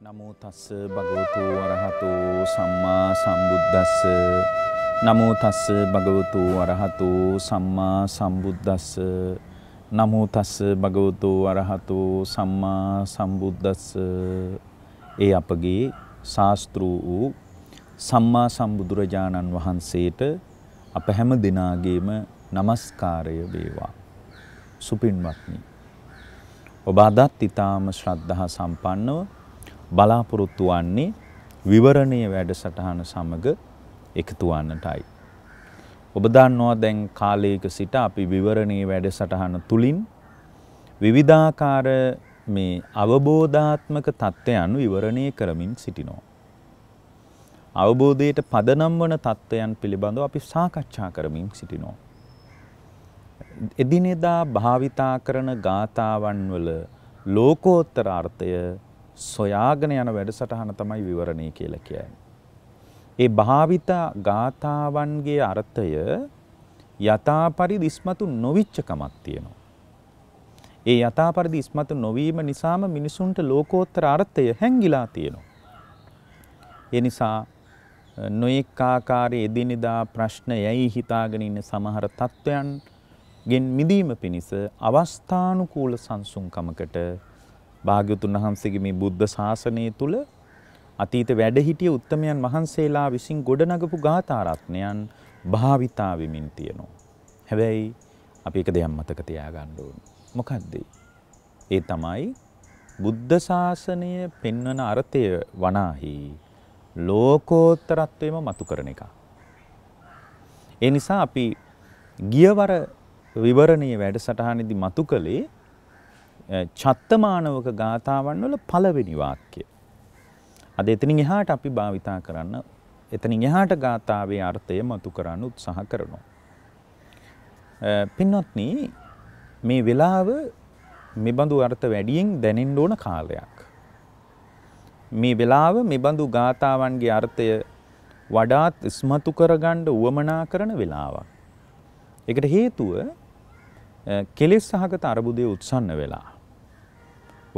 නමෝ තස්ස භගවතු වරහතු සම්මා සම්බුද්දස්ස නමෝ තස්ස භගවතු වරහතු සම්මා සම්බුද්දස්ස නමෝ තස්ස භගවතු වරහතු සම්මා සම්බුද්දස්ස ඒ අපගේ ශාස්ත්‍රු වූ සම්මා සම්බුදුරජාණන් වහන්සේට අප හැම දිනාගේම নমස්කාරය වේවා සුපින්වත්නි ඔබ අදත් ඊටාම ශ්‍රද්ධා සම්පන්නව බලාපොරොත්තු වන්නේ විවරණීය වැඩසටහන සමග එකතු වන්නටයි. ඔබ දන්නවා දැන් කාලයක සිට අපි විවරණීය වැඩසටහන තුලින් විවිධාකාර මේ අවබෝධාත්මක தත්ත්වයන් විවරණය කරමින් සිටිනවා. අවබෝධයට පදනම් වන தත්ත්වයන් පිළිබඳව අපි සාකච්ඡා කරමින් සිටිනවා. එදිනෙදා භාවිතා කරන ගාතාවන් වල ලෝකෝත්තර අර්ථය සොයාගෙන යන වැඩසටහන තමයි විවරණය කියලා කියන්නේ. ඒ භාවිත ගාථාවන්ගේ අර්ථය යථාපරිදි ඉස්මතු නොවිච්චකමක් තියෙනවා. ඒ යථාපරිදි ඉස්මතු නොවීම නිසාම මිනිසුන්ට ලෝකෝත්තර අර්ථය හැංගිලා තියෙනවා. ඒ නිසා නොඑක ආකාරයේ එදිනෙදා ප්‍රශ්න යැයි හිතාගෙන ඉන්න සමහර තත්වයන් ගෙන් මිදීම පිණිස අවස්ථානුකූල සංසුන්කමකට භාග්‍යවතුන් වහන්සේගේ මේ බුද්ධ ශාසනය තුල අතීත වැඩහිටිය උත්තමයන් වහන්සේලා විසින් ගොඩනගපු ගාථා රත්නයන් භාවිතා වෙමින් තියෙනවා. හැබැයි අපි එක දෙයක් මතක තියාගන්න ඕනේ. මොකද්ද? ඒ තමයි බුද්ධ ශාසනය පෙන්වන අර්ථය වනාහි ලෝකෝත්තරත්වයම මතු කරන එක. ඒ නිසා අපි ගියවර විවරණීය වැඩසටහනේදී මතු කළේ චත්තමානවක ගාථාවන් වල පළවෙනි වාක්‍යය. අද එතනින් එහාට අපි භාවිතා කරන්න එතනින් එහාට ගාථාවේ අර්ථය මතු කරන්න උත්සාහ කරනවා. පින්වත්නි මේ වෙලාව මෙබඳු අර්ථ වැඩියෙන් දැනෙන්න ඕන කාලයක්. මේ වෙලාව මෙබඳු ගාථාවන්ගේ අර්ථය වඩාත් ඉස්මතු කරගන්න උවමනා කරන වෙලාවක්. ඒකට හේතුව කෙලෙස් සහගත අරුබුදේ උත්සන්න වෙලා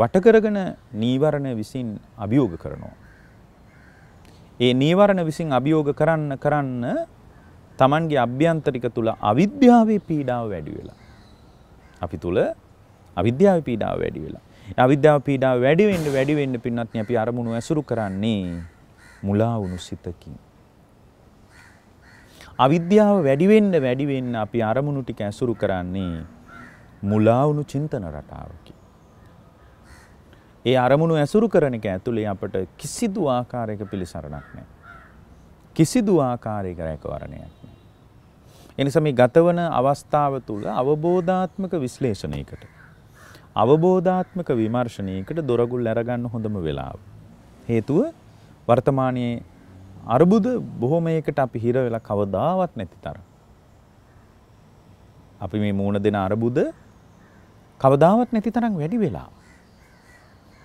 වටකරගෙන නීවරණ විසින් අභියෝග කරනවා. ඒ නීවරණ විසින් අභියෝග කරන්න කරන්න තමන්ගේ අභ්‍යන්තරික තුළ අවිද්‍යාවේ පීඩාව වැඩි වෙලා. අපි තුළ අවිද්‍යාව පීඩාව වැඩි වෙලා. අවිද්‍යාව පීඩාව වැඩි වෙන්න වැඩි වෙන්න පින්නත් අපි අරමුණු ඇසුරු කරන්නේ මුලා වුණු සිතකින්. අවිද්‍යාව වැඩි වෙන්න වැඩි වෙන්න අපි අරමුණු ටික ඇසුරු කරන්නේ මුලා වුණු චින්තන රටාව. ඒ අරමුණු ඇසුරු කරන එක ඇතුළේ අපට කිසිදු ආකාරයක පිළිසරණක් නැහැ. කිසිදු ආකාරයක රැකවරණයක් නැහැ. එනිසා මේ ගතවන අවස්ථාව තුළ අවබෝධාත්මක විශ්ලේෂණයකට අවබෝධාත්මක විමර්ශනයකට දොරගුල් ඇරගන්න හොඳම වෙලාව. හේතුව වර්තමානයේ අර්බුද බොහොමයකට අපි හිර වෙලා කවදාවත් නැති තරම්. අපි මේ මූණ දෙන අර්බුද කවදාවත් නැති තරම් වැඩි වෙලා.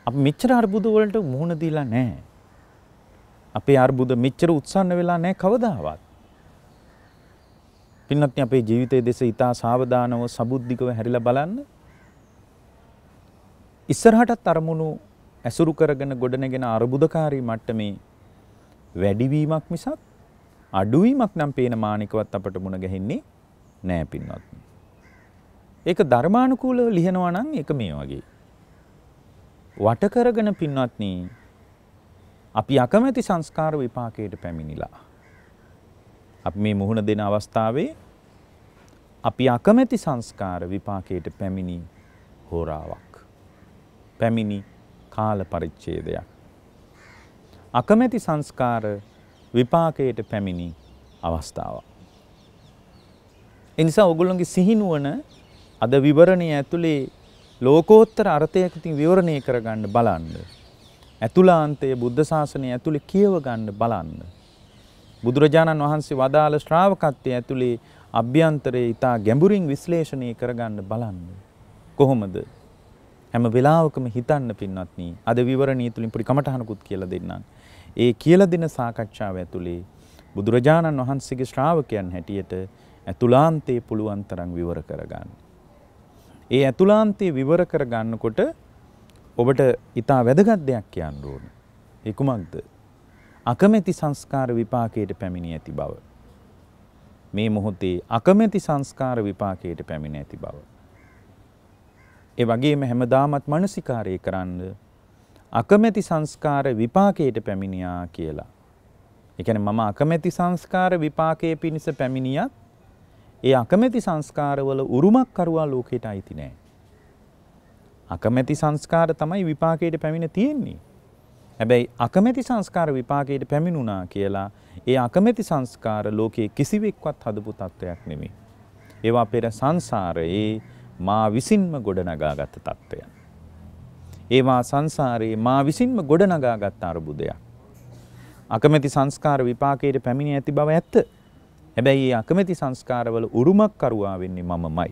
අපි මෙච්චර අර්බුද වලට මුහුණ දීලා නැහැ. අපේ අර්බුද මෙච්චර උත්සන්න වෙලා නැහැ කවදාවත්. පින්නත් අපේ ජීවිතයේ දෙස ඊතා සාවධානව සබුද්ධිකව හැරිලා බලන්න. ඉස්සරහටත් අරමුණු ඇසුරු කරගෙන ගොඩනගෙන අර්බුදකාරී මට්ටමේ වැඩිවීමක් මිසක් අඩුවීමක් නම් පේන මානිකවත් අපට මුණ ගැහෙන්නේ නෑ පින්වත්. ඒක ධර්මානුකූලව ලියනවා නම් ඒක මේ වගේ. වට කරගෙන පින්වත්නි අපි අකමැති සංස්කාර විපාකයට පැමිණිලා. අපි මේ මුහුණ දෙන අවස්ථාවේ අපි අකමැති සංස්කාර විපාකයට පැමිණි හෝරාවක්. පැමිණි කාල පරිච්ඡේදයක්. අකමැති සංස්කාර විපාකයට පැමිණි අවස්ථාවක්. එනිසා ඔගොල්ලොන්ගේ සිහිනුවන අද විවරණය ඇතුළේ ලෝකෝත්තර අර්ථයකින් විවරණය කරගන්න බලන්න. ඇතුලාන්තයේ බුද්ධ ශාසනය ඇතුළේ කියව ගන්න බලන්න. බුදුරජාණන් වහන්සේ වදාළ ශ්‍රාවකත්වය ඇතුළේ අභ්‍යන්තරයේ ඊටා ගැඹුරින් විශ්ලේෂණය කරගන්න බලන්න. කොහොමද? හැම වෙලාවකම හිතන්න පින්වත්නි. අද විවරණී තුලින් පොඩි කමටහනකුත් කියලා දෙන්නම්. ඒ කියලා දෙන සාකච්ඡාව ඇතුළේ බුදුරජාණන් වහන්සේගේ ශ්‍රාවකයන් හැටියට ඇතුලාන්තයේ පුළුවන් තරම් විවර කරගන්න. ඒ ඇතුලාන්තයේ විවර කර ගන්නකොට ඔබට ඊටා වැදගත් දෙයක් කියන්න ඕන. ඒ කුමක්ද? අකමැති සංස්කාර විපාකයට පැමිණී ඇති බව. මේ මොහොතේ අකමැති සංස්කාර විපාකයට පැමිණ ඇති බව. ඒ වගේම හැමදාමත් මානසිකාරය කරන්න අකමැති සංස්කාර විපාකයට පැමිණියා කියලා. ඒ කියන්නේ මම අකමැති සංස්කාර විපාකයේ පිණිස පැමිණියත් ඒ අකමැති සංස්කාරවල උරුමක් කරුවා ලෝකයට අයිති නෑ. අකමැති සංස්කාර තමයි විපාකයට පැමිණ තියෙන්නේ. හැබැයි අකමැති සංස්කාර විපාකයට පැමිණුණා කියලා ඒ අකමැති සංස්කාර ලෝකයේ කිසිවෙක්වත් හදපු තත්ත්වයක් නෙමේ. ඒවා පෙර සංසාරයේ මා විසින්ම ගොඩනගාගත් තත්ත්වය. ඒවා සංසාරයේ මා විසින්ම ගොඩනගාගත් අරුබුදයක්. අකමැති සංස්කාර විපාකයට පැමිණ ඇති බව ඇත්ත. හැබැයි මේ අකමැති සංස්කාරවල උරුමකරුවා වෙන්නේ මමමයි.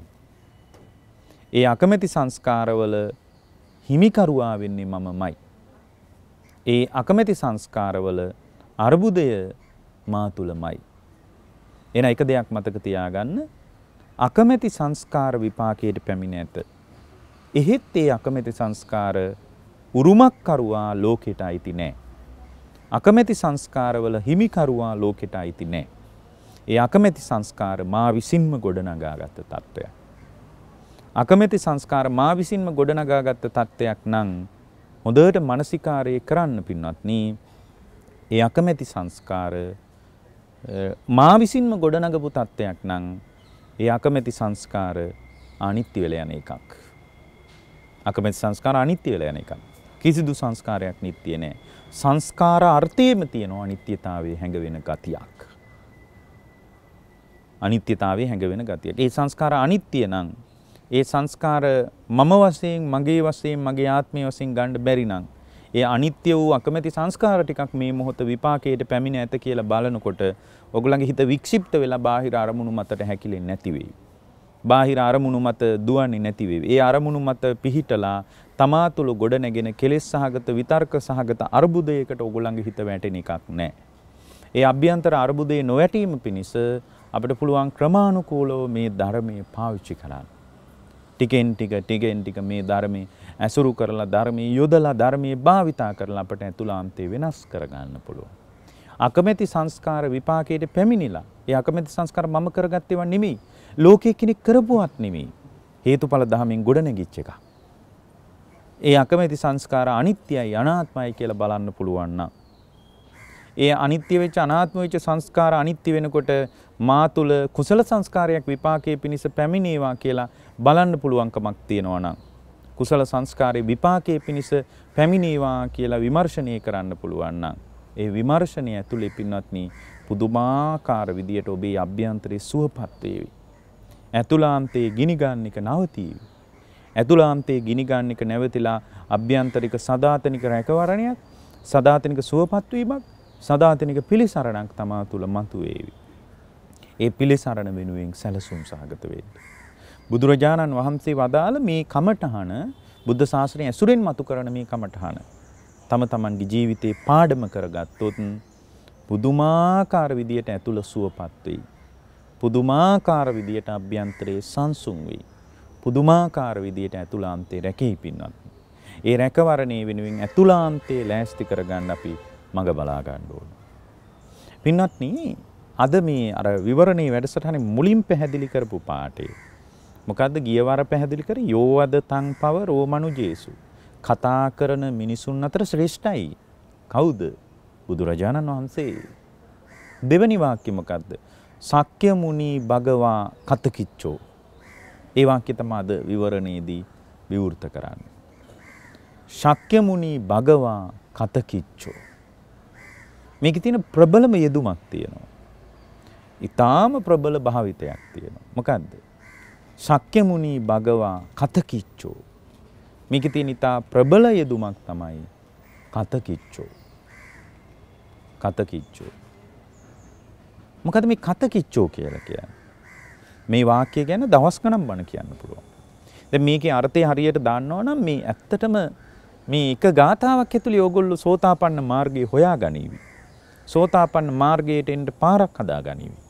ඒ අකමැති සංස්කාරවල හිමිකරුවා වෙන්නේ මමමයි. ඒ අකමැති සංස්කාරවල අර්බුදය මා තුළමයි. එන එක දෙයක් මතක තියාගන්න අකමැති සංස්කාර විපාකයට පැමිණ ඇත. එහෙත් ඒ අකමැති සංස්කාර උරුමක්කරුවා ලෝකෙට අයිති නෑ. අකමැති සංස්කාරවල හිමිකරුවා ලෝකෙට අයිති නෑ. ඒ අකමැති සංස්කාර මා විසින්ම ගොඩනගාගත්ත තත්ත්වයක්. අකමැති සංස්කාර මා විසින්ම ගොඩනගාගත්ත තත්ත්වයක් නම් හොඳට මානසිකාරයේ කරන්න පින්වත්නි ඒ අකමැති සංස්කාර මා විසින්ම ගොඩනගපු තත්ත්වයක් නම් ඒ අකමැති සංස්කාර අනිත්‍ය වෙලා යන එකක්. අකමැති සංස්කාර අනිත්‍ය වෙලා යන එකක්. කිසිදු සංස්කාරයක් නිට්ටිය නෑ. සංස්කාර අර්ථයේම තියෙනවා අනිත්‍යතාවයේ හැඟ වෙන ගතියක්. අනිත්‍යතාවයේ හැඟවෙන ගතියට. ඒ සංස්කාර අනිත්‍ය නම් ඒ සංස්කාර මම වශයෙන් මගේ වශයෙන් මගේ ආත්මය වශයෙන් ගන්න බැරි නම් ඒ අනිත්‍ය වූ අකමැති සංස්කාර ටිකක් මේ මොහොත විපාකයට පැමිණ ඇත කියලා බලනකොට ඔගොල්ලන්ගේ හිත වික්ෂිප්ත වෙලා බාහිර අරමුණු මතට හැකිලෙන්නේ නැති වෙයි. බාහිර අරමුණු මත දුවන්නේ නැති වෙයි. ඒ අරමුණු මත පිහිටලා තමා තුළ ගොඩ නැගෙන කෙලෙස් සහගත විතර්ක සහගත අර්බුදයකට ඔගොල්ලන්ගේ හිත වැටෙන එකක් නැහැ. ඒ අභ්‍යන්තර අර්බුදේ නොවැටීම පිණිස අපිට පුළුවන් ක්‍රමානුකූලව මේ ධර්මයේ පාවිච්චි කරන්න. ටිකෙන් ටික ටිකෙන් ටික මේ ධර්මයේ ඇසුරු කරලා ධර්මයේ යොදලා ධර්මයේ භාවිතා කරලා අපට ඇතුළාන්තේ වෙනස් කරගන්න පුළුවන්. අකමැති සංස්කාර විපාකයට පැමිණිලා ඒ අකමැති සංස්කාර මම කරගත් ඒවා නෙමෙයි. ලෝකයේ කෙනෙක් කරපුවත් නෙමෙයි. හේතුඵල ධමයෙන් ගොඩනැගිච්ච එකක්. ඒ අකමැති සංස්කාර අනිත්‍යයි අනාත්මයි කියලා බලන්න පුළුවන් ඒ අනිත්‍ය වෙච්ච අනාත්ම වෙච්ච සංස්කාර අනිත්‍ය වෙනකොට මා තුළ කුසල සංස්කාරයක් විපාකයේ පිණිස පැමිණේවා කියලා බලන්න පුළුවන්කමක් තියෙනවා නම් කුසල සංස්කාරේ විපාකයේ පිණිස පැමිණේවා කියලා විමර්ශනය කරන්න පුළුවන් නම් ඒ විමර්ශනය ඇතුලේ පින්වත්නි පුදුමාකාර විදියට ඔබේ අභ්‍යන්තරේ සුවපත් වේවි. ඇතුලාන්තයේ ගිනිගන්න එක නවතීවි. ඇතුලාන්තයේ ගිනිගන්න එක නැවතිලා අභ්‍යන්තරික සදාතනික රැකවරණයක් සදාතනික සුවපත් වීමක් සදාතනික පිළිසරණක් තමා තුළ මතුවේවි. ඒ පිළිසරණ වෙනුවෙන් සැලසුම් සහගත වෙන්න. බුදුරජාණන් වහන්සේ වදාළ මේ කමඨහන බුද්ධ ශාසනය ඇසුරෙන් මතු කරන මේ කමඨහන තම තමන්ගේ ජීවිතේ පාඩම කරගත්තොත් පුදුමාකාර විදියට ඇතුළ සුවපත් වෙයි. පුදුමාකාර විදියට අභ්‍යන්තරයේ සංසුන් වෙයි. පුදුමාකාර විදියට ඇතුළාන්තේ රැකී පින්වත්. ඒ රැකවරණය වෙනුවෙන් ඇතුළාන්තේ ලෑස්ති කරගන්න අපි මඟ බලා ගන්න ඕන. පින්වත්නි අද මේ අර විවරණේ වැඩසටහනේ මුලින් පැහැදිලි කරපු පාඩේ මොකද්ද ගියවර පැහැදිලි කර යෝවද තං පව රෝමනු ජේසු කතා කරන මිනිසුන් අතර ශ්‍රේෂ්ඨයි කවුද බුදුරජාණන් වහන්සේ දෙවැනි වාක්‍ය මොකද්ද සක්්‍ය මුනි භගවා කතකිච්චෝ ඒ වාක්‍ය තමයි අද විවරණේදී විවෘත කරන්නේ ශක්්‍ය මුනි භගවා කතකිච්චෝ මේකේ තියෙන ප්‍රබලම යෙදුමක් තියෙනවා ඉතාම ප්‍රබල භාවිතයක් තියෙනවා. මොකක්ද? ශක්‍යමුනි භගවා කතකිච්චෝ. මේකේ තියෙන ඉතා ප්‍රබල යෙදුමක් තමයි කතකිච්චෝ. කතකිච්චෝ. මොකද මේ කතකිච්චෝ කියලා කියන්නේ? මේ වාක්‍ය ගැන දවස් ගණන් බණ කියන්න පුළුවන්. දැන් මේකේ අර්ථය හරියට දන්නවා නම් මේ ඇත්තටම මේ එක ගාතාවක් ඇතුළේ ඕගොල්ලෝ සෝතාපන්න මාර්ගය හොයා ගනීවි. සෝතාපන්න මාර්ගයට එන්න පාරක් හදා ගනිවි.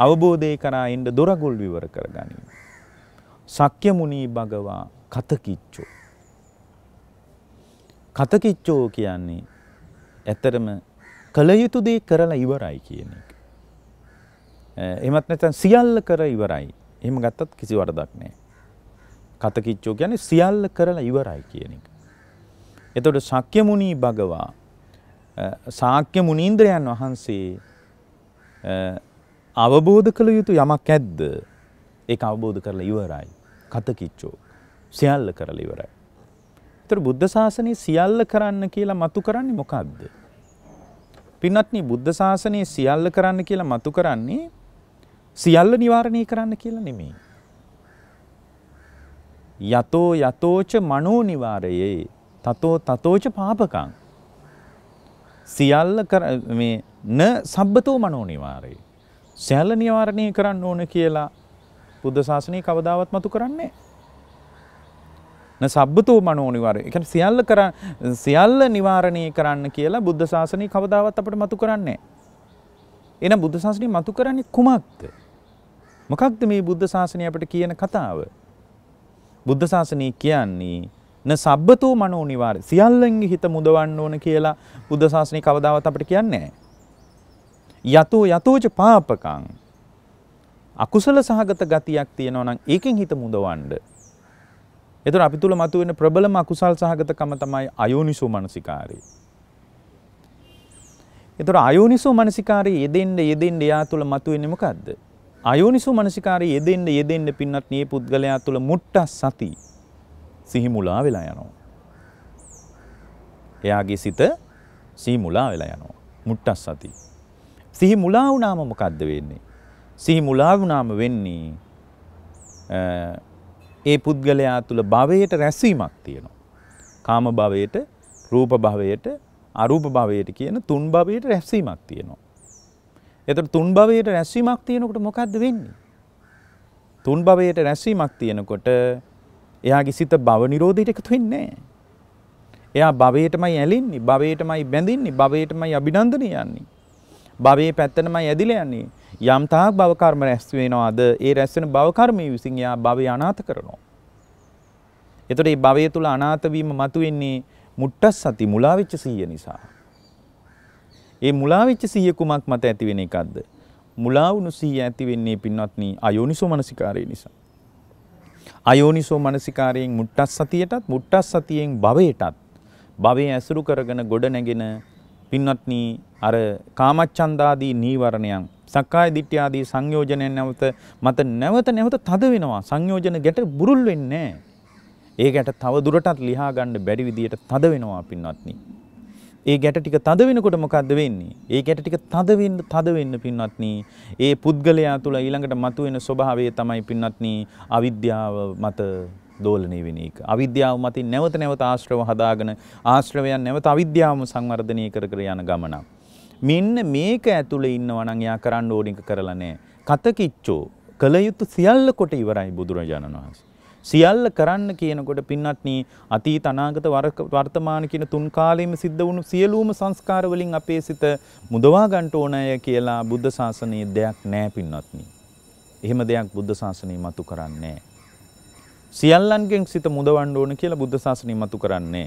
අවබෝධය කරා එන්න දොරගුල් විවර කරගනිමු. සක්‍යමුණී භගවා කතකිච්චෝ. කතකිච්චෝ කියන්නේ ඇතරම කළයුතු දේ කරලා ඉවරයි කියන එක. එමත් නැතන් සියල්ල කර ඉවරයි එහම ගත්තත් කිසි වරදක් නෑ. කතකිච්චෝ ගැන සියල්ල කරලා ඉවරයි කියන එක. එතොට සක්‍යමුණී භගවා සාක්‍ය මුනීන්ද්‍රයන් වහන්සේ අවබෝධ කළ යුතු යමක් ඇද්ද ඒ අවබෝධ කරලා ඉවරයි. කතකිච්චෝ. සියල්ල කරලා ඉවරයි. ඒතර බුද්ධ ශාසනය සියල්ල කරන්න කියලා මතු කරන්නේ මොකද්ද? පින්වත්නි බුද්ධ ශාසනය සියල්ල කරන්න කියලා මතු කරන්නේ සියල්ල නිවාරණය කරන්න කියලා නෙමෙයි. යතෝ යතෝච මනෝ නිවාරයේ තතෝ තතෝච පාපකං සියල්ල කර මේ න සබ්බතෝ මනෝ නිවාරයේ සැල නිවාරණය කරන්න ඕන කියලා බුද්ධ ශාසනය කවදාවත් මතු කරන්නේ. සබ්බතෝ මනෝනිවර එක සියල්ල කර සියල්ල නිවාරණය කරන්න කියලා බුද්ධ ශාසනය කවදාවත් අපට මතු කරන්නේ. එන බුද්ධ ශාසනය මතු කරන්නේ කුමක්ද. මොකක්ද මේ බුද්ධ ශාසනය අපට කියන කතාව. බුද්ධ ශාසනය කියන්නේ න සබ්බතෝ මනෝනිවාර සියල්ලන්ගේ හිත මුදවන්න ඕන කියලා බුද්ධ ශාසනය කවදාවත් අපට කියන්නේ. යතෝ යතෝච පාපකං අකුසල සහගත ගතියක් තියෙනවා නම් ඒකෙන් හිත මුදවන්න. එතකොට අපි තුල මතුවෙන ප්‍රබලම අකුසල් සහගතකම තමයි අයෝනිසෝ මනසිකාරය. එතකොට අයෝනිසෝ මනසිකාරය යෙදෙන්න යෙදෙන්න යා තුල මතුවෙන්නේ මොකද්ද? අයෝනිසෝ මනසිකාරය යෙදෙන්න යෙදෙන්න පින්නත් මේ පුද්ගලයා තුල මුට්ට සති සිහිමුලා වෙලා යනවා. එයාගේ සිත සිහිමුලා වෙලා යනවා. මුට්ට සති සිහි මුලා වුණාම මොකද්ද වෙන්නේ? සිහි මුලා වුණාම වෙන්නේ ඒ පුද්ගලයා තුළ භවයට රැස්වීමක් තියෙනවා. කාම භවයට, රූප භවයට, අරූප භවයට කියන තුන් භවයට රැස්වීමක් තියෙනවා. එතකොට තුන් භවයට රැස්වීමක් තියෙනකොට මොකද්ද වෙන්නේ? තුන් භවයට රැස්වීමක් තියෙනකොට එයාගේ සිත භව නිරෝධයට එකතු වෙන්නේ නැහැ. එයා භවයටමයි ඇලෙන්නේ, භවයටමයි බැඳෙන්නේ, භවයටමයි අභිනන්දනය යන්නේ. භවයේ පැත්තටමයි ඇදිලා යන්නේ. යම් තාක් භව කර්ම රැස් වෙනවාද ඒ රැස් වෙන භව කර්මයේ විසින් එයා භවය අනාථ කරනවා. එතකොට මේ භවය තුල අනාථ වීම මතුවෙන්නේ මුට්ටස් සති මුලාවෙච්ච සීය නිසා. ඒ මුලාවෙච්ච සීය කුමක් මත ඇති වෙන එකක්ද? මුලා වුණු සීය ඇති වෙන්නේ පින්වත්නි අයෝනිසෝ මනසිකාරය නිසා. අයෝනිසෝ මනසිකාරයෙන් මුට්ටස් සතියටත් මුට්ටස් සතියෙන් භවයටත් භවය ඇසුරු කරගෙන ගොඩ නැගෙන පින්වත්නි අර කාමච්ඡන්දාදී නීවරණයන් සක්කාය දිට්ඨිය ආදී සංයෝජනයන් නැවත මත නැවත නැවත තද වෙනවා සංයෝජන ගැට බුරුල් වෙන්නේ ඒ ගැට තව දුරටත් ලියා ගන්න බැරි විදියට තද වෙනවා පින්වත්නි ඒ ගැට ටික තද වෙනකොට මොකද්ද වෙන්නේ ඒ ගැට ටික තද වෙන්න තද වෙන්න පින්වත්නි ඒ පුද්ගලයා තුල ඊළඟට මතුවෙන ස්වභාවය තමයි පින්වත්නි අවිද්‍යාව මත දෝලනය වෙන එක. අවිද්‍යාව මතින් නැවත නැවත ආශ්‍රව හදාගෙන ආශ්‍රවයන් නැවත අවිද්‍යාවම සංවර්ධනය කර කර යන ගමනක්. මෙන්න මේක ඇතුළේ ඉන්නවා නම් එයා කරන්න ඕනික කරලා නැහැ. කතකිච්චෝ කළ යුතු සියල්ල කොට ඉවරයි බුදුරජාණන් වහන්සේ. සියල්ල කරන්න කියනකොට පින්නත්නී අතීත අනාගත වර්තමාන කියන තුන් කාලයේම සිද්ධ වුණු සියලුම සංස්කාර වලින් අපේ සිත මුදවා ගන්න ඕනය කියලා බුද්ධ ශාසනයේ දෙයක් නැහැ පින්නත්නී. එහෙම දෙයක් බුද්ධ ශාසනය මතු කරන්නේ නැහැ. සියල්ලන්ගෙන් සිත මුදවන්න ඕන කියලා බුද්ධ ශාසනය මතු කරන්නේ.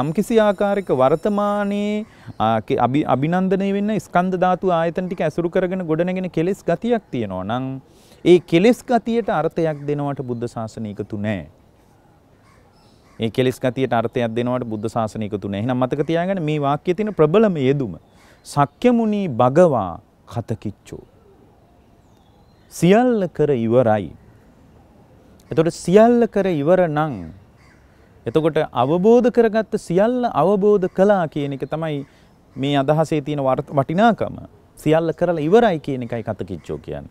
යම් කිසි ආකාරයක වර්තමානයේ අභිනන්දනය වෙන්න ස්කන්ධ ධාතු ආයතන ටික ඇසුරු කරගෙන ගොඩනගෙන කෙලෙස් ගතියක් තියෙනවා නම් ඒ කෙලෙස් ගතියට අර්ථයක් දෙනවට බුද්ධ ශාසනය එකතු නැහැ. ඒ කෙලෙස් ගතියට අර්ථයක් දෙනවට බුද්ධ ශාසනය එකතු නැහැ. එහෙනම් මතක තියාගන්න මේ වාක්‍යයේ තියෙන ප්‍රබලම යෙදුම. සක්‍යමුනි භගවා කතකිච්චෝ. සියල්ල කර ඉවරයි. එතකොට සියල්ල කර ඉවර නම් එතකොට අවබෝධ කරගත්ත සියල්ල අවබෝධ කළා කියන එක තමයි මේ අදහසේ තියෙන වටිනාකම. සියල්ල කරලා ඉවරයි කියන එකයි කතකිච්චෝ කියන්නේ.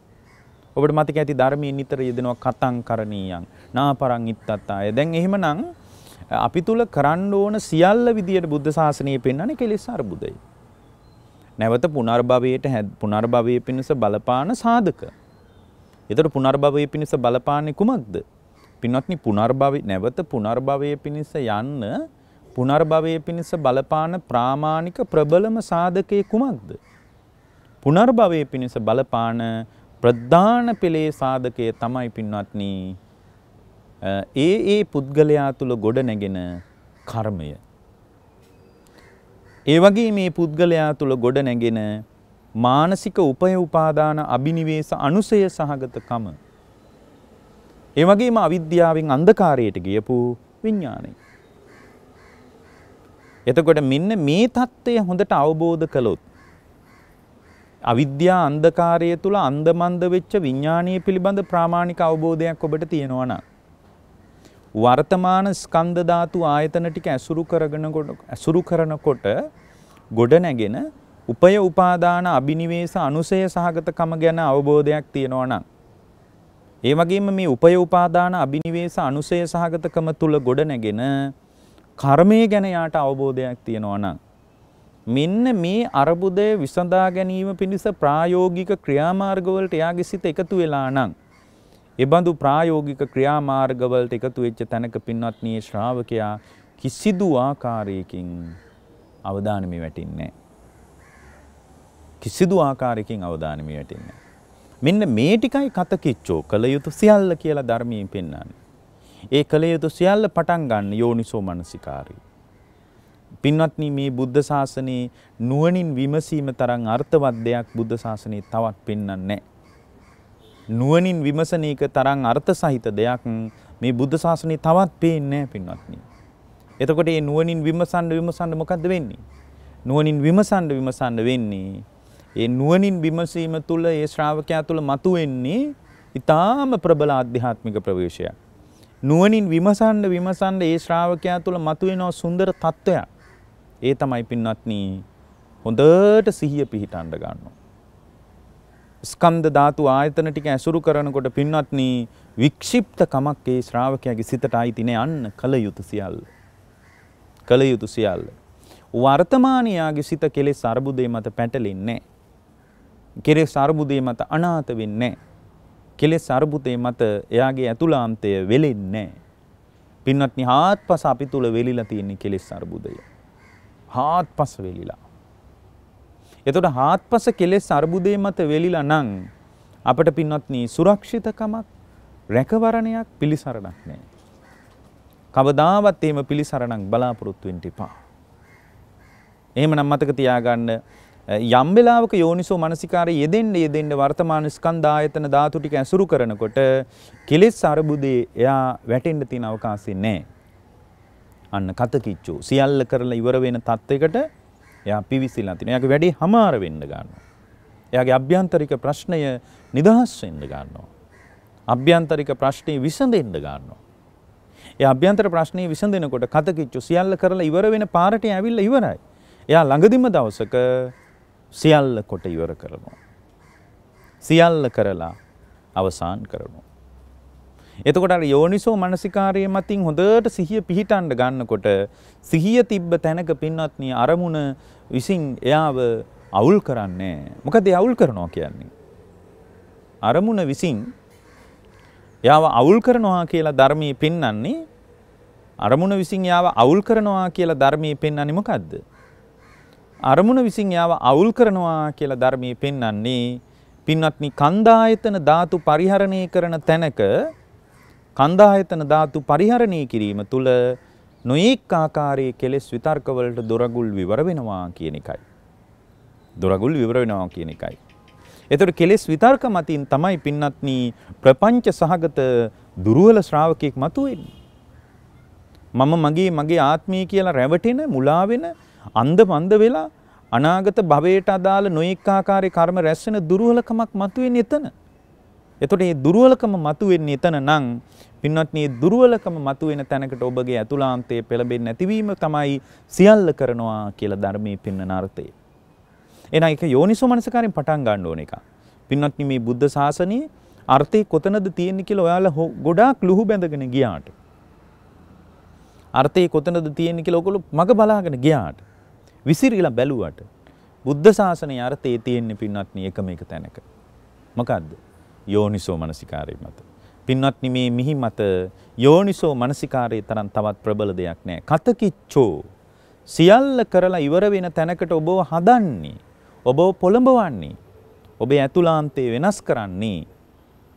ඔබට මතක ඇති ධර්මයේ නිතර යෙදෙනවා කතං කරණීයං නාපරං ඉත්තත්තාය. දැන් එහෙමනම් අපි තුල කරන්න ඕන සියල්ල විදියට බුද්ධ ශාසනය පෙන්වන්නේ කෙලෙස් අරුබුදයි. නැවත පුනර්භවයට පුනර්භවයේ පිණිස බලපාන සාධක. එතකොට පුනර්භවයේ පිණිස බලපාන්නේ කුමක්ද? පින්වත්නි පුනර්භවය නැවත පුනර්භවයේ පිණිස යන්න පුනර්භවයේ පිණිස බලපාන ප්‍රාමාණික ප්‍රබලම සාධකයේ කුමක්ද? පුනර්භවයේ පිණිස බලපාන ප්‍රධාන පෙළේ සාධකය තමයි පින්වත්නි ඒ ඒ පුද්ගලයා තුල ගොඩ නැගෙන කර්මය. ඒ වගේ මේ පුද්ගලයා තුල ගොඩ නැගෙන මානසික උපය උපාදාන අභිනිවේෂ අනුසය සහගතකම. ඒ වගේම අවිද්‍යාවෙන් අන්ධකාරයට ගියපු විඥානය. එතකොට මෙන්න මේ தත්ත්වය හොඳට අවබෝධ කළොත් අවිද්‍යා අන්ධකාරය තුල අන්ධමන්ද වෙච්ච විඥානීය පිළිබඳ ප්‍රාමාණික අවබෝධයක් ඔබට තියෙනවා නම් වර්තමාන ස්කන්ධ ධාතු ආයතන ටික ඇසුරු කරගෙන ඇසුරු කරනකොට ගොඩ නැගෙන උපය උපාදාන අභිනිවේෂ අනුසය සහගතකම ගැන අවබෝධයක් තියෙනවා නම් ඒ වගේම මේ උපය උපාදාන අභිනිවේෂ අනුසය සහගතකම තුල ගොඩ නැගෙන කර්මය ගැන යාට අවබෝධයක් තියෙනවා නම් මෙන්න මේ අරබුදය විසඳා ගැනීම පිණිස ප්‍රායෝගික ක්‍රියාමාර්ගවලට එයාගේ සිත එකතු වෙලා නම් එබඳු ප්‍රායෝගික ක්‍රියාමාර්ගවලට එකතු වෙච්ච තැනක පින්වත්නී ශ්‍රාවකයා කිසිදු ආකාරයකින් අවධානමි වැටින්නේ නැහැ කිසිදු ආකාරයකින් අවධානම යටින්නේ. මෙන්න මේ ටිකයි කතකිච්චෝ කළ යුතු සියල්ල කියලා ධර්මයෙන් පෙන්වන්නේ. ඒ කළ යුතු සියල්ල පටන් ගන්න යෝනිසෝ මනසිකාරී. පින්වත්නි මේ බුද්ධ ශාසනයේ නුවණින් විමසීම තරම් අර්ථවත් දෙයක් බුද්ධ ශාසනයේ තවත් පෙන්වන්නේ නැහැ. නුවණින් විමසන එක තරම් අර්ථ සහිත දෙයක් මේ බුද්ධ ශාසනයේ තවත් පේන්නේ නැහැ පින්වත්නි. එතකොට මේ නුවණින් විමසන්න විමසන්න මොකද්ද වෙන්නේ? නුවණින් විමසන්න විමසන්න වෙන්නේ ඒ නුවණින් විමසීම තුළ ඒ ශ්‍රාවකයා තුළ මතුවෙන්නේ ඊටාම ප්‍රබල ආධ්‍යාත්මික ප්‍රවේශයක්. නුවණින් විමසන්න විමසන්න ඒ ශ්‍රාවකයා තුළ මතුවෙන සුන්දර තත්වයක්. ඒ තමයි පින්වත්නි හොඳට සිහිය පිහිටන්න ගන්නවා. ස්කන්ධ ධාතු ආයතන ටික ඇසුරු කරනකොට පින්වත්නි වික්ෂිප්ත කමක් ඒ ශ්‍රාවකයාගේ සිතට ආйти නේ අන්න කල යුතු සියල්ල. කල යුතු සියල්ල. වර්තමානයාගේ සිත කෙලෙස් අරුබුදේ මත පැටලෙන්නේ නැහැ. කෙලෙස් අරුබුදේ මත අනාථ වෙන්නේ නැහැ. කෙලෙස් අරුබුදේ මත එයාගේ ඇතුළාන්තය වෙලෙන්නේ නැහැ. පින්වත්නි හාත්පස අපි තුල වෙලිලා තියෙන කෙලෙස් අරුබුදය. හාත්පස වෙලිලා. එතකොට හාත්පස කෙලෙස් අරුබුදේ මත වෙලිලා නම් අපට පින්වත්නි සුරක්ෂිතකමක් රැකවරණයක් පිළිසරණක් නැහැ. කවදාවත් එහෙම පිළිසරණක් බලාපොරොත්තු වෙන්න එපා. එහෙමනම් මතක තියාගන්න යම් වෙලාවක යෝනිසෝ මනසිකාරය යෙදෙන්න යෙදෙන්න වර්තමාන ස්කන්ධ ආයතන ධාතු ටික ඇසුරු කරනකොට කෙලෙස් අරුබුදේ එයා වැටෙන්න තියෙන අවකාශය නැහැ. අන්න කතකිච්චෝ සියල්ල කරලා ඉවර වෙන තත්යකට එයා පිවිසිලා තිනවා. එයාගේ වැඩේ හමාර වෙන්න ගන්නවා. එයාගේ අභ්‍යන්තරික ප්‍රශ්නය නිදහස් වෙන්න ගන්නවා. අභ්‍යන්තරික ප්‍රශ්නේ විසඳෙන්න ගන්නවා. ඒ අභ්‍යන්තර ප්‍රශ්නේ විසඳෙනකොට කතකිච්චු සියල්ල කරලා ඉවර වෙන පාරට ඇවිල්ලා ඉවරයි. එයා ළඟදිම දවසක සියල්ල කොට ඉවර කරනවා. සියල්ල කරලා අවසන් කරනවා. එතකොට අර යෝනිසෝ මනසිකාරය මතින් හොඳට සිහිය පිහිටන්ඩ ගන්නකොට සිහිය තිබ්බ තැනක පින්වත්නී අරමුණ විසින් එයාව අවුල් කරන්නේ. මොකද අවුල් කරනවා කියන්නේ. අරමුණ විසින් යාව අවුල් කරනවා කියලා ධර්මී පෙන්වන්නේ අරමුණ විසින් යාව අවුල් කරනවා කියලා ධර්මී පෙන්වන්නේ මොකද්ද? අරමුණ විසින් යාව අවුල් කරනවා කියලා ධර්මයේ පෙන්වන්නේ පින්වත්නි කන්දායතන ධාතු පරිහරණය කරන තැනක කන්දායතන ධාතු පරිහරණය කිරීම තුළ නොඑක් ආකාරයේ කෙලෙස් විතර්කවලට දොරගුල් විවර වෙනවා කියන එකයි. දොරගුල් විවර වෙනවා කියන එකයි. එතකොට කෙලෙස් විතර්ක මතින් තමයි පින්නත්නි ප්‍රපංච සහගත දුර්වල ශ්‍රාවකෙක් මතුවෙන්නේ. මම මගේ මගේ ආත්මය කියලා රැවටෙන මුලා වෙන අන්ධ මන්ද වෙලා අනාගත භවයට අදාළ නොයෙක් ආකාරයේ කර්ම රැස් වෙන දුර්වලකමක් මතුවෙන්නේ එතන. එතකොට මේ දුර්වලකම මතුවෙන්නේ එතන නම් පින්වත්නි මේ දුර්වලකම මතුවෙන තැනකට ඔබගේ අතුලාන්තයේ පෙළඹෙන්නේ නැතිවීම තමයි සියල්ල කරනවා කියලා ධර්මයේ පෙන්වන අර්ථය. එහෙනම් ඒක යෝනිසෝමනසකාරයෙන් පටන් ගන්න ඕන එක. පින්වත්නි මේ බුද්ධ ශාසනයේ අර්ථය කොතනද තියෙන්නේ කියලා ඔයාලා ගොඩාක් ලුහු බැඳගෙන ගියාට. අර්ථය කොතනද තියෙන්නේ කියලා ඔයගොල්ලෝ මග බලාගෙන ගියාට. විසිරිලා බැලුවට බුද්ධ ශාසනය අර්ථයේ තියෙන්නේ පින්වත්නි එක මේක තැනක. මොකද්ද? යෝනිසෝ මනසිකාරය මත. පින්වත්නි මේ මිහි මත යෝනිසෝ මනසිකාරයේ තරම් තවත් ප්‍රබල දෙයක් නැහැ. කතකිච්චෝ සියල්ල කරලා ඉවර වෙන තැනකට ඔබව හදන්නේ. ඔබව පොළඹවන්නේ. ඔබේ ඇතුලාන්තේ වෙනස් කරන්නේ.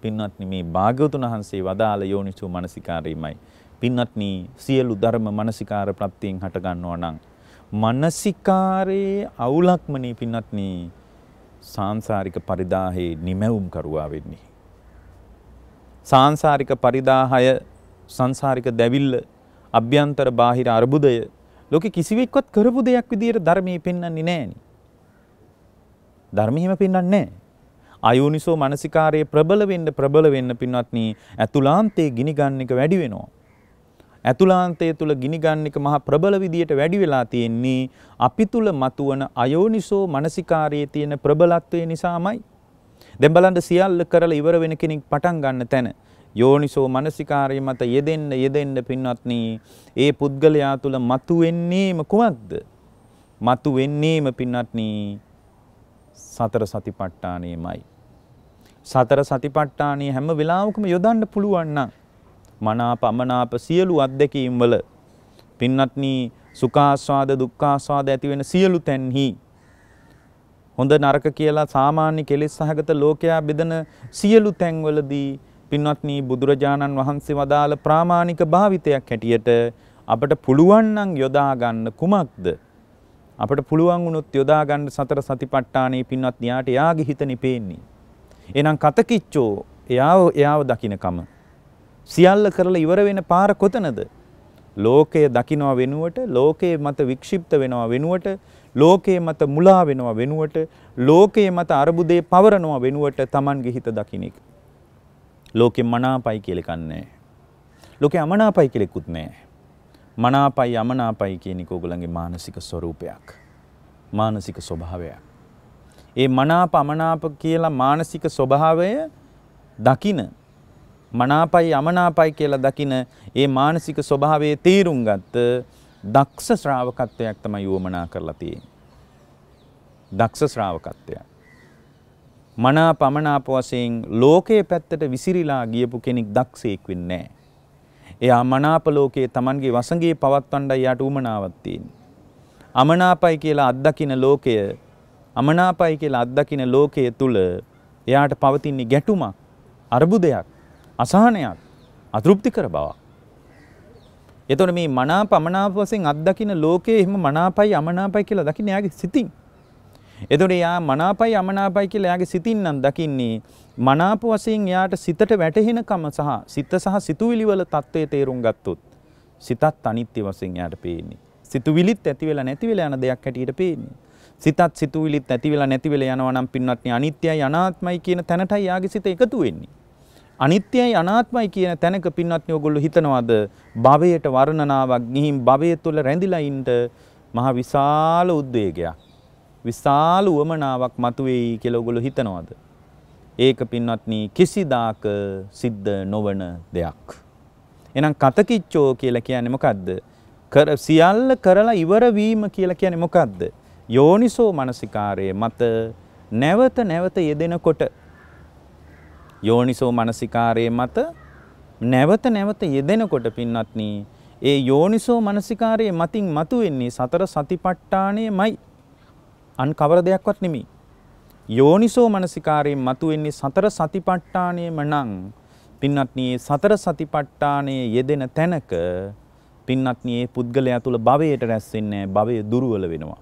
පින්වත්නි මේ භාග්‍යවතුන් වහන්සේ වදාළ යෝනිසෝ මනසිකාරයමයි. පින්වත්නි සියලු ධර්ම මනසිකාර ප්‍රත්‍යයෙන් හට ගන්නවා නම් මනසිකාරයේ අවුලක්මනේ පින්නත්න සාංසාරික පරිදාහයේ නිමැවුම් කරුවා වෙන්නේ. සාංසාරික පරිදාහය සංසාරික දැවිල්ල අභ්‍යන්තර බාහිර අර්බුදය ලෝක කිසිවෙක්වත් කරපු දෙයක් විදිහට ධර්මයේ පෙන්වන්නේ නැහෙනි. ධර්මෙහිම පෙන්වන්නේ නැහැ. අයෝනිසෝ මානසිකාරයේ ප්‍රබල වෙන්න ප්‍රබල වෙන්න පින්වත්නි ඇතුලාන්තයේ ගිනිගන්න එක වැඩි වෙනවා. ඇතුලාන්තය තුළ ගිනිගන්නික මහ ප්‍රබල විදියට වැඩි වෙලා තියෙන්නේ අපි තුළ මතුවන අයෝනිසෝ මානසිකාරයේ තියෙන ප්‍රබලත්වය නිසාමයි. දැන් බලන්න සියල්ල කරලා ඉවර වෙන කෙනෙක් පටන් ගන්න තැන යෝනිසෝ මානසිකාරය මත යෙදෙන්න යෙදෙන්න පින්වත්නි ඒ පුද්ගලයා තුළ මතුවෙන්නේම කුමක්ද? මතුවෙන්නේම පින්වත්නි සතර සතිපට්ඨානෙමයි. සතර සතිපට්ඨානෙ හැම වෙලාවකම යොදන්න පුළුවන් නම් මනාප අමනාප සියලු අත්දැකීම් වල පින්නත්නි සුඛාස්වාද දුක්ඛාස්වාද ඇති වෙන සියලු තැන්හි හොඳ නරක කියලා සාමාන්‍ය කෙලෙස් සහගත ලෝකයා බෙදෙන සියලු තැන්වලදී පින්වත්නි බුදුරජාණන් වහන්සේ වදාළ ප්‍රාමාණික භාවිතයක් හැටියට අපට පුළුවන් නම් යොදා ගන්න කුමක්ද අපට පුළුවන් වුණොත් යොදා ගන්න සතර සතිපට්ඨානේ පින්වත් න්යාට යාගේ හිත නිපේන්නේ එහෙනම් කතකිච්චෝ එයාව එයාව දකින්නකම සියල්ල කරලා ඉවර වෙන පාර කොතනද? ලෝකය දකිනවා වෙනුවට ලෝකයේ මත වික්ෂිප්ත වෙනවා වෙනුවට ලෝකයේ මත මුලා වෙනවා වෙනුවට ලෝකයේ මත අරුබුදේ පවරනවා වෙනුවට Tamanගේ හිත දකින්න ලෝකෙ මනාපයි කියලා කන්නේ ලෝකෙ අමනාපයි කියලාකුත් නෑ මනාපයි අමනාපයි කියන එක ඕගොල්ලන්ගේ මානසික ස්වરૂපයක් මානසික ස්වභාවයක් ඒ මනාප අමනාප කියලා මානසික ස්වභාවය දකින මනාපයි අමනාපයි කියලා දකින ඒ මානසික ස්වභාවයේ තීරුම් ගත්ත දක්ෂ ශ්‍රාවකත්වයක් තමයි යොමනා කරලා තියෙන්නේ. දක්ෂ ශ්‍රාවකත්වයක්. මනාප අමනාප වශයෙන් ලෝකයේ පැත්තට විසිරීලා ගියපු කෙනෙක් දක්ෂයෙක් වෙන්නේ නැහැ. එයා මනාප ලෝකයේ Tamanගේ වසඟේ පවත්වන්නයි යාට උමනාවක් තියෙන්නේ. අමනාපයි කියලා අත්දකින ලෝකය අමනාපයි කියලා අත්දකින ලෝකයේ තුල එයාට පවතින ගැටුමක් අර්බුදයක් අසහනයක් අතෘප්ති කර බවක්. එතකොට මේ මනාප අමනාප වශයෙන් අත්දකින ලෝකයේ එහෙම මනාපයි අමනාපයි කියලා දකින්න යාගේ සිතින්. එතකොට යා මනාපයි අමනාපයි කියලා යාගේ සිතින් නම් දකින්නේ මනාප වශයෙන් යාට සිතට වැටහෙනකම සහ සිත සහ සිතුවිලි වල தત્ත්වය තේරුම් ගත්තොත් සිතත් අනිත්‍ය වශයෙන් යාට පේන්නේ. සිතුවිලිත් ඇති වෙලා නැති වෙලා යන දෙයක් හැටියට පේන්නේ. සිතත් සිතුවිලිත් ඇති වෙලා නැති වෙලා යනවා නම් පින්වත්නි අනිත්‍යයි අනාත්මයි කියන තැනටයි යාගේ සිත එකතු වෙන්නේ. අනිත්‍යයි අනාත්මයි කියන තැනක පින්වත්නි ඔයගොල්ලෝ හිතනවාද භවයට වර්ණනාවක් ගිහින් භවය තුළ රැඳිලා ඉන්න මහ විශාල උද්වේගයක් විශාල උවමනාවක් මතුවේයි කියලා ඔයගොල්ලෝ හිතනවාද ඒක පින්වත්නි කිසිදාක සිද්ධ නොවන දෙයක් එහෙනම් කතකිච්චෝ කියලා කියන්නේ මොකද්ද කර සියල්ල කරලා ඉවර වීම කියලා කියන්නේ මොකද්ද යෝනිසෝ මනසිකාරයේ මත නැවත නැවත යෙදෙනකොට යෝනිසෝ මනසිකාරයේ මත නැවත නැවත යෙදෙනකොට පින්වත්නි ඒ යෝනිසෝ මනසිකාරයේ මතින් මතුවෙන්නේ සතර සතිපට්ඨාණයමයි අන් කවර දෙයක්වත් නෙමෙයි යෝනිසෝ මනසිකාරයෙන් මතුවෙන්නේ සතර සතිපට්ඨාණයම නම් පින්වත්නි සතර සතිපට්ඨාණයේ යෙදෙන තැනක පින්වත්නි පුද්ගලයා තුල භවයට රැස් වෙන්නේ භවය දුර්වල වෙනවා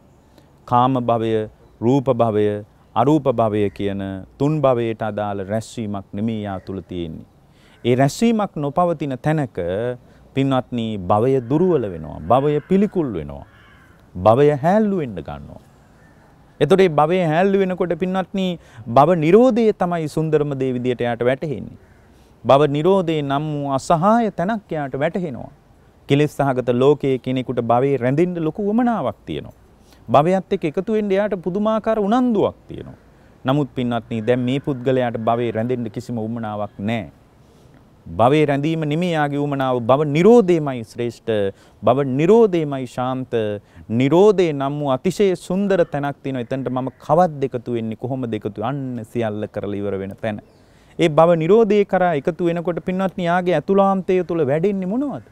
කාම භවය රූප භවය අරූප භවය කියන තුන් භවයට අදාළ රැස්වීමක් නෙමේ යා තුල තියෙන්නේ. ඒ රැස්වීමක් නොපවතින තැනක පින්වත්නි භවය දුර්වල වෙනවා. භවය පිළිකුල් වෙනවා. භවය හැල්ලු වෙන්න ගන්නවා. එතකොට මේ භවය හැල්ලු වෙනකොට පින්වත්නි භව නිරෝධය තමයි සුන්දරම දේ විදියට යාට වැටහෙන්නේ. භව නිරෝධේ නම් වූ අසහාය තැනක් යාට වැටහෙනවා. කෙලෙස් සහගත ලෝකයේ කෙනෙකුට භවයේ රැඳෙන්න ලොකු උමනාවක් තියෙනවා. භවයත් එක්ක එකතු වෙන්න එයාට පුදුමාකාර උනන්දුවක් තියෙනවා. නමුත් පින්වත්නි දැන් මේ පුද්ගලයාට භවේ රැඳෙන්න කිසිම උවමනාවක් නැහැ. භවේ රැඳීම නෙමේ යාගේ උමනාව භව නිරෝධයමයි ශ්‍රේෂ්ඨ භව නිරෝධයමයි ශාන්ත නිරෝධේ නම් වූ අතිශය සුන්දර තැනක් තියෙනවා එතනට මම කවත් දෙකතු වෙන්නේ කොහොමද එකතු අන්න සියල්ල කරලා ඉවර වෙන තැන ඒ භව නිරෝධේ කරා එකතු වෙනකොට පින්වත්නි යාගේ අතුලාන්තය තුල වැඩෙන්නේ මොනවද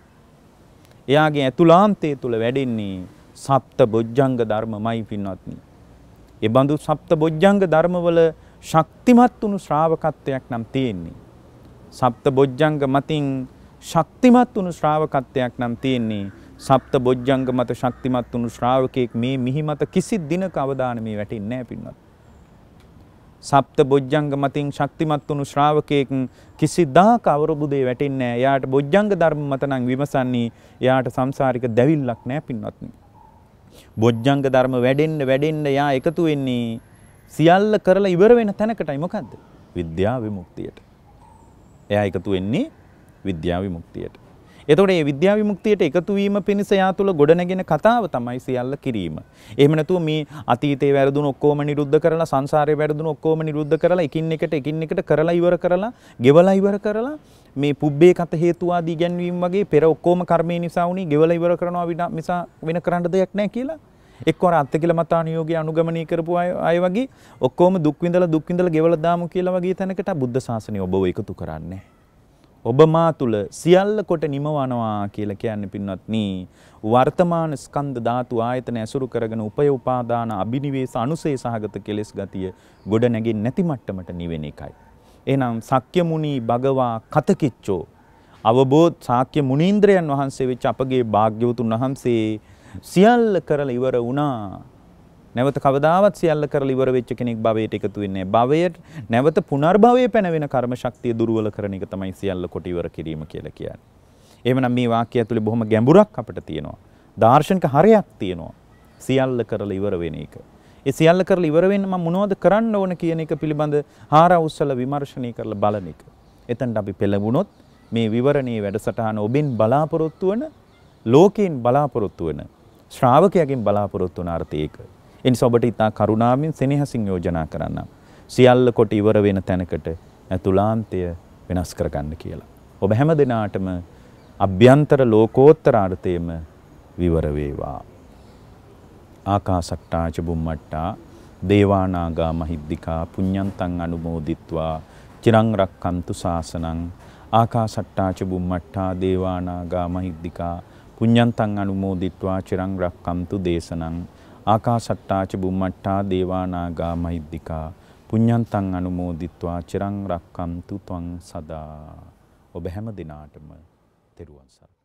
එයාගේ අතුලාන්තය තුල වැඩෙන්නේ සප්ත බොජ්ජංග ධර්මමයි පින්වත්නි. ඒ බඳු සප්ත බොජ්ජංග ධර්මවල ශක්තිමත් වුණු ශ්‍රාවකත්වයක් නම් තියෙන්නේ. සප්ත බොජ්ජංග මතින් ශක්තිමත් වුණු ශ්‍රාවකත්වයක් නම් තියෙන්නේ. සප්ත බොජ්ජංග මත ශක්තිමත් වුණු ශ්‍රාවකයෙක් මේ මිහි මත කිසි දිනක අවධානමේ වැටෙන්නේ නැහැ පින්වත්. සප්ත බොජ්ජංග මතින් ශක්තිමත් වුණු ශ්‍රාවකයෙක් කිසිදාක අවරුබුදේ වැටෙන්නේ නැහැ. එයාට බොජ්ජංග ධර්ම මත නම් විමසන්නේ එයාට සංසාරික දැවිල්ලක් නැහැ පින්වත්නි. බොජ්ජංග ධර්ම වැඩෙන්න වැඩෙන්න යා එකතු වෙන්නේ සියල්ල කරලා ඉවර වෙන තැනකටයි මොකද්ද? විද්‍යා විමුක්තියට. එයා එකතු වෙන්නේ විද්‍යා විමුක්තියට. එතකොට මේ විද්‍යා විමුක්තියට එකතු වීම පිණිස යා තුළ ගොඩනැගෙන කතාව තමයි සියල්ල කිරීම. එහෙම නැතුව මේ අතීතේ වැරදුණු ඔක්කොම නිරුද්ධ කරලා සංසාරේ වැරදුණු ඔක්කොම නිරුද්ධ කරලා එකින් එකට එකින් එකට කරලා ඉවර කරලා, ගෙවලා ඉවර කරලා මේ පුබ්බේ කත හේතුවාදී ඉගැන්වීම් වගේ පෙර ඔක්කොම කර්මය නිසා වුණේ ගෙවලා ඉවර කරනවා මිසා වෙන කරන්න දෙයක් නැහැ කියලා එක්වර අත්තකිල මතානුයෝගී අනුගමනය කරපු අය වගේ ඔක්කොම දුක් විඳලා දුක් විඳලා ගෙවලා දාමු කියලා වගේ තැනකට බුද්ධ ශාසනය ඔබව එකතු කරන්නේ ඔබ මා තුල සියල්ල කොට නිමවනවා කියලා කියන්නේ පින්වත්නි වර්තමාන ස්කන්ධ ධාතු ආයතන ඇසුරු කරගෙන උපය උපාදාන අබිනිවේෂ අනුසේ සහගත කෙලෙස් ගතිය ගොඩ නැගෙන්නේ නැති මට්ටමට නිවෙන එකයි. එහෙනම් සක්්‍ය මුනි භගවා කතකිච්චෝ අවබෝධ සාක්‍ය මුනීන්ද්‍රයන් වහන්සේ වෙච්ච අපගේ භාග්‍යවතුන් වහන්සේ සියල්ල කරලා ඉවර වුණා. නැවත කවදාවත් සියල්ල කරලා ඉවර වෙච්ච කෙනෙක් භවයට එකතු වෙන්නේ නැහැ. භවය නැවත පුනර්භවයේ පැනවෙන කර්ම ශක්තිය දුර්වල කරන එක තමයි සියල්ල කොට ඉවර කිරීම කියලා කියන්නේ. එහෙමනම් මේ වාක්‍යය ඇතුලේ බොහොම ගැඹුරක් අපිට තියෙනවා. දාර්ශනික හරයක් තියෙනවා. සියල්ල කරලා ඉවර වෙන එක. ඒ සියල්ල කරලා ඉවර වෙන්න මම මොනවද කරන්න ඕන කියන එක පිළිබඳ හාරා උස්සලා විමර්ශනය කරලා බලන එක. එතනට අපි පෙළඹුණොත් මේ විවරණයේ වැඩසටහන ඔබෙන් බලාපොරොත්තු වන ලෝකයෙන් බලාපොරොත්තු වන ශ්‍රාවකයගෙන් බලාපොරොත්තු වන අර්ථයක එනිසා ඔබට ඉතා කරුණාවෙන් සෙනෙහසින් යෝජනා කරන්න. සියල්ල කොට ඉවර වෙන තැනකට ඇතුලාන්තය වෙනස් කරගන්න කියලා. ඔබ හැම දෙනාටම අභ්‍යන්තර ලෝකෝත්තරාර්ථයම විවර වේවා. ආකාසට්ටා චබුම්මට්ටා දේවානාගා මහිද්దికා පුඤ්ඤන්තං අනුමෝදිත්වා චිරං රක්칸තු සාසනං ආකාසට්ටා චබුම්මට්ටා දේවානාගා මහිද්దికා පුඤ්ඤන්තං අනුමෝදිත්වා චිරං රක්칸තු දේශනං ආකාශට්ටාච බුම්මට්ටා දේවානාගා මහිද්దికා පුඤ්ඤන්තං අනුමෝදිත්වා චිරං රක්කන්තු ත්වං සදා ඔබ හැම දිනාටම තෙරුවන් සරණයි